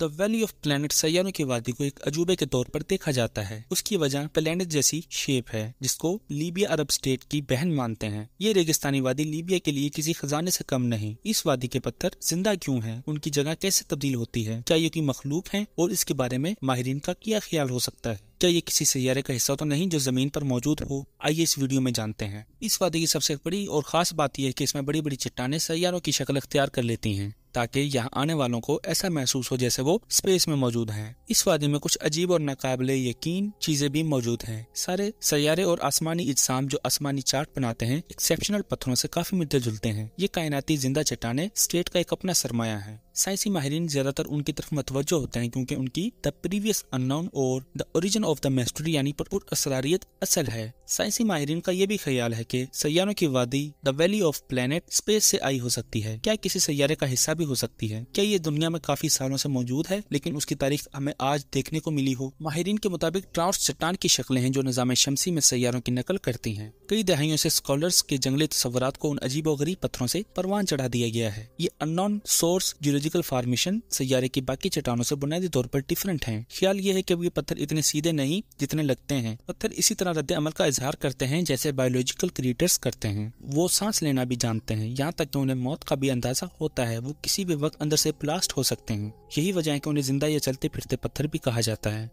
The valley of planet सयानों की वादी को एक अजूबे के तौर पर देखा जाता है उसकी वजह प्लैनेट जैसी शेप है जिसको लीबिया अरब स्टेट की बहन मानते हैं ये रेगिस्तानी वादी लीबिया के लिए किसी खजाने से कम नहीं इस वादी के पत्थर जिंदा क्यों हैं? उनकी जगह कैसे तब्दील होती है क्या ये की मखलूक है और इसके बारे में माहरीन का क्या ख्याल हो सकता है क्या ये किसी सैारे का हिस्सा तो नहीं जो ज़मीन पर मौजूद हो आइए इस वीडियो में जानते हैं इस वादी की सबसे बड़ी और ख़ास बात यह है कि इसमें बड़ी बड़ी चट्टाने सैारों की शक्ल अख्तियार कर लेती हैं ताकि यहाँ आने वालों को ऐसा महसूस हो जैसे वो स्पेस में मौजूद हैं। इस वादी में कुछ अजीब और नाकबले यकीन चीजें भी मौजूद हैं। सारे सैारे और आसमानी इज्साम जो आसमानी चार्ट बनाते हैं एक्सेप्शनल पत्थरों से काफी मिलते जुलते हैं ये कायनाती जिंदा चट्टाने स्टेट का एक अपना सरमाया है साइंसी माहरीन ज्यादातर उनकी तरफ मतवजो होते हैं क्योंकि उनकी द प्रीवियस अननोन और the origin of the mystery यानी भरपूर असरारियत असल है साइंसी माहरीन का यह भी ख्याल है कि सैयारों की वादी the valley of planet space से आई हो सकती है क्या किसी सैारे का हिस्सा भी हो सकती है क्या ये दुनिया में काफी सालों से मौजूद है लेकिन उसकी तारीख हमें आज देखने को मिली हो माहरीन के मुताबिक ट्रांस चट्टान की शक्लें हैं जो निज़ाम शमसी में सैारों की नकल करती हैं कई दहाइयों से स्कॉलर्स के जंगली तस्वरत को उन अजीब गरीब पत्थरों से परवान चढ़ा दिया गया है ये unknown source zoology geological formation सैारे की बाकी चट्टानों से बुनियादी तौर पर डिफरेंट है ख्याल ये है की ये पत्थर इतने सीधे नहीं जितने लगते हैं पत्थर इसी तरह रद्द अमल का इजहार करते हैं जैसे बायोलॉजिकल क्रिएटर्स करते हैं वो सांस लेना भी जानते हैं यहाँ तक कि उन्हें मौत का भी अंदाजा होता है वो किसी भी वक्त अंदर से ब्लास्ट हो सकते हैं यही वजह है कि उन्हें जिंदा या चलते फिरते पत्थर भी कहा जाता है